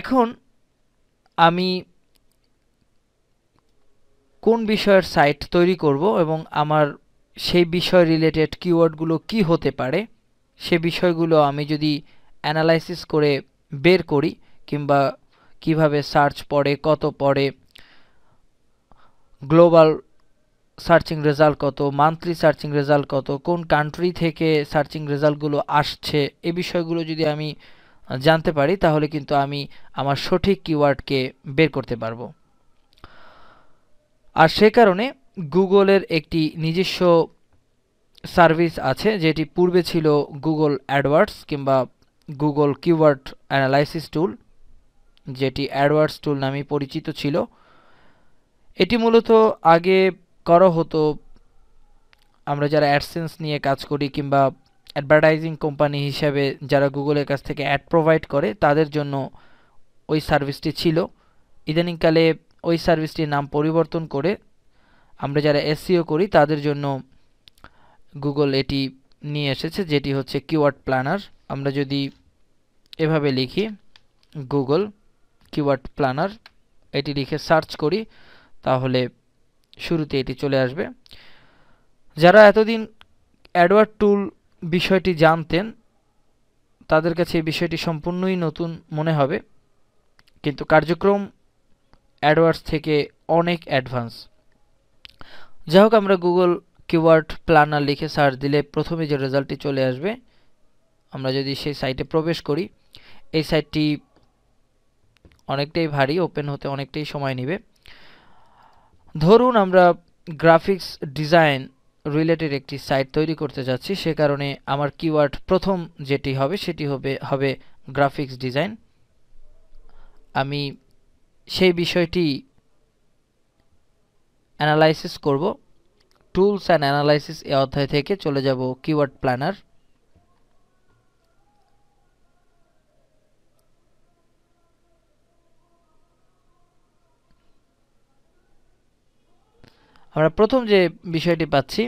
এখন আমি কোন বিষয়ের সাইট তৈরি করব এবং আমার সেই বিষয় রিলেটেড কিওয়ার্ডগুলো কি হতে পারে সে বিষয়গুলো আমি যদি অ্যানালাইসিস করে বের করি কিংবা কিভাবে সার্চ পড়ে কত পড়ে গ্লোবাল সার্চিং রেজাল্ট কত মান্থলি সার্চিং রেজাল্ট কত কোন কান্ট্রি থেকে সার্চিং রেজাল্টগুলো আসছে এ বিষয়গুলো যদি আমি জানতে পারি তাহলে কিন্তু আমি আমার সঠিক কিওয়ার্ডকে বের করতে পারবো আর সে কারণে গুগলের একটি নিজস্ব সার্ভিস আছে যেটি পূর্বে ছিল গুগল অ্যাডওয়ার্ডস কিংবা গুগল কিওয়ার্ড অ্যানালাইসিস টুল যেটি অ্যাডওয়ার্ডস টুল নামে পরিচিত ছিল এটি মূলত আগে করা হতো আমরা যারা অ্যাডসেন্স নিয়ে কাজ করি কিংবা অ্যাডভার্টাইজিং কোম্পানি হিসাবে যারা গুগলের কাছ থেকে অ্যাড প্রোভাইড করে তাদের জন্য ওই সার্ভিসটি ছিল ইদানিংকালে ওই সার্ভিসটির নাম পরিবর্তন করে আমরা যারা এসসিও e করি তাদের জন্য গুগল এটি নিয়ে এসেছে যেটি হচ্ছে কিওয়ার্ড প্ল্যানার আমরা যদি এভাবে লিখি গুগল কিওয়ার্ড প্ল্যানার এটি লিখে সার্চ করি তাহলে শুরুতে এটি চলে আসবে যারা এতদিন অ্যাডওয়ার্ড টুল বিষয়টি জানতেন তাদের কাছে এই বিষয়টি সম্পূর্ণই নতুন মনে হবে কিন্তু কার্যক্রম অ্যাডওয়ার্ডস থেকে অনেক অ্যাডভান্স যাই হোক আমরা গুগল কিওয়ার্ড প্ল্যানার লিখে সার্চ দিলে প্রথমে যে রেজাল্টটি চলে আসবে আমরা যদি সেই সাইটে প্রবেশ করি এই সাইটটি অনেকটাই ভারী ওপেন হতে অনেকটাই সময় নেবে ধরুন আমরা গ্রাফিক্স ডিজাইন রিলেটেড একটি সাইট তৈরি করতে যাচ্ছি সে কারণে আমার কিওয়ার্ড প্রথম যেটি হবে সেটি হবে হবে গ্রাফিক্স ডিজাইন আমি সেই বিষয়টি অ্যানালাইসিস করব টুলস অ্যান্ড অ্যানালাইসিস এ অধ্যায় থেকে চলে যাব কিওয়ার্ড প্ল্যানার আমরা প্রথম যে বিষয়টি পাচ্ছি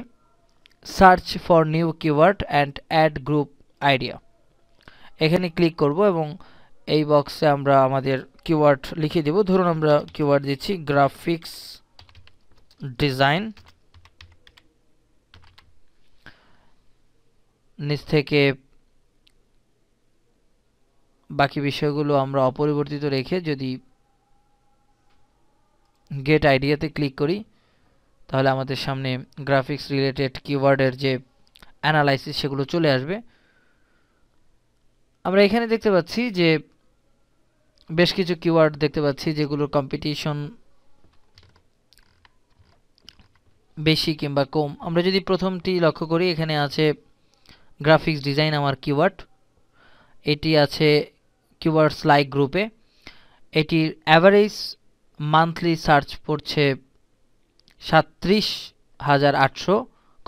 search for new keyword and ad group idea এখানে ক্লিক করব এবং এই বক্সে আমরা আমাদের কিওয়ার্ড লিখে দেব ধরুন আমরা কিওয়ার্ড দিচ্ছি গ্রাফিক্স ডিজাইন নিচ থেকে বাকি বিষয়গুলো আমরা অপরিবর্তিত রেখে যদি গেট আইডিয়াতে ক্লিক করি তাহলে আমাদের সামনে গ্রাফিক্স রিলেটেড কিওয়ার্ডের যে অ্যানালাইসিস সেগুলো চলে আসবে আমরা এখানে দেখতে পাচ্ছি যে বেশ কিছু কিওয়ার্ড দেখতে পাচ্ছি যেগুলোর কম্পিটিশন বেশি কিংবা কম আমরা যদি প্রথমটি লক্ষ্য করি এখানে আছে গ্রাফিক্স ডিজাইন আমার কিওয়ার্ড এটি আছে কিওয়ার্ডস লাইক গ্রুপে এটির অ্যাভারেজ মান্থলি সার্চ পড়ছে সাত্রিশ হাজার আটশো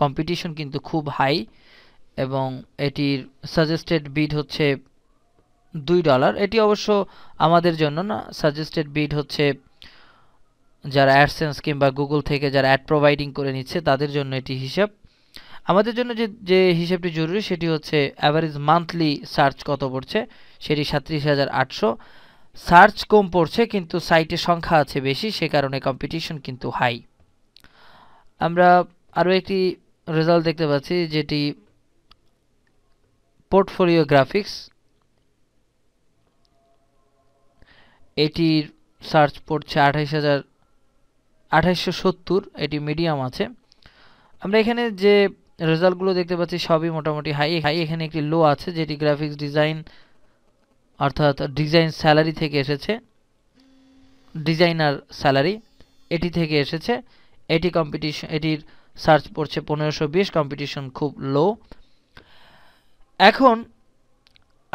কম্পিটিশন কিন্তু খুব হাই এবং এটির সাজেস্টেড বিড হচ্ছে দুই ডলার এটি অবশ্য আমাদের জন্য না সাজেস্টেড বিড হচ্ছে যারা অ্যাডসেন্স কিংবা গুগল থেকে যারা অ্যাড প্রোভাইডিং করে নিচ্ছে তাদের জন্য এটি হিসাব আমাদের জন্য যে যে হিসেবটি জরুরি সেটি হচ্ছে অ্যাভারেজ মান্থলি সার্চ কত পড়ছে সেটি সাত্রিশ হাজার আটশো সার্চ কম পড়ছে কিন্তু সাইটের সংখ্যা আছে বেশি সে কারণে কম্পিটিশন কিন্তু হাই আমরা আরও একটি রেজাল্ট দেখতে পাচ্ছি যেটি পোর্টফোলিও গ্রাফিক্স এটির সার্চ পড়ছে আঠাইশ হাজার আঠাইশশো সত্তর এটি মিডিয়াম আছে আমরা এখানে যে রেজাল্টগুলো দেখতে পাচ্ছি সবই মোটামুটি হাই হাই এখানে একটি লো আছে যেটি গ্রাফিক্স ডিজাইন অর্থাৎ ডিজাইন স্যালারি থেকে এসেছে ডিজাইনার স্যালারি এটি থেকে এসেছে এটি কম্পিটিশন এটির সার্চ পড়ছে পনেরোশো বিশ কম্পিটিশন খুব লো এখন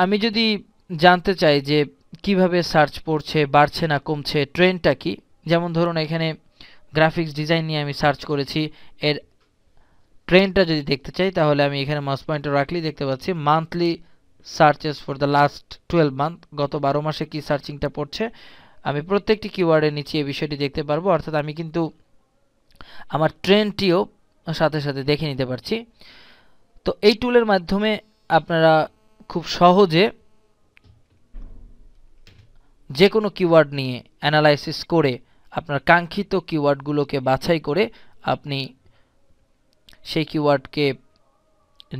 আমি যদি জানতে চাই যে কিভাবে সার্চ পড়ছে বাড়ছে না কমছে ট্রেনটা কি যেমন ধরুন এখানে গ্রাফিক্স ডিজাইন নিয়ে আমি সার্চ করেছি এর ট্রেনটা যদি দেখতে চাই তাহলে আমি এখানে মাস পয়েন্টে রাখলেই দেখতে পাচ্ছি monthly searches for the last twelve month গত বারো মাসে কি সার্চিংটা পড়ছে আমি প্রত্যেকটি কিওয়ার্ডে নিচে এই বিষয়টি দেখতে পারবো অর্থাৎ আমি কিন্তু আমার ট্রেনটিও সাথে সাথে দেখে নিতে পারছি তো এই টুলের মাধ্যমে আপনারা খুব সহজে যে কোনো কিওয়ার্ড নিয়ে অ্যানালাইসিস করে আপনার কাঙ্ক্ষিত কিওয়ার্ডগুলোকে বাছাই করে আপনি সেই কিওয়ার্ডকে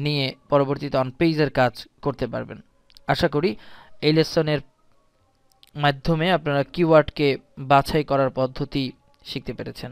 নিয়ে পরবর্তীতে অন পেজের কাজ করতে পারবেন আশা করি এই লেসনের মাধ্যমে আপনারা কিওয়ার্ডকে বাছাই করার পদ্ধতি শিখতে পেরেছেন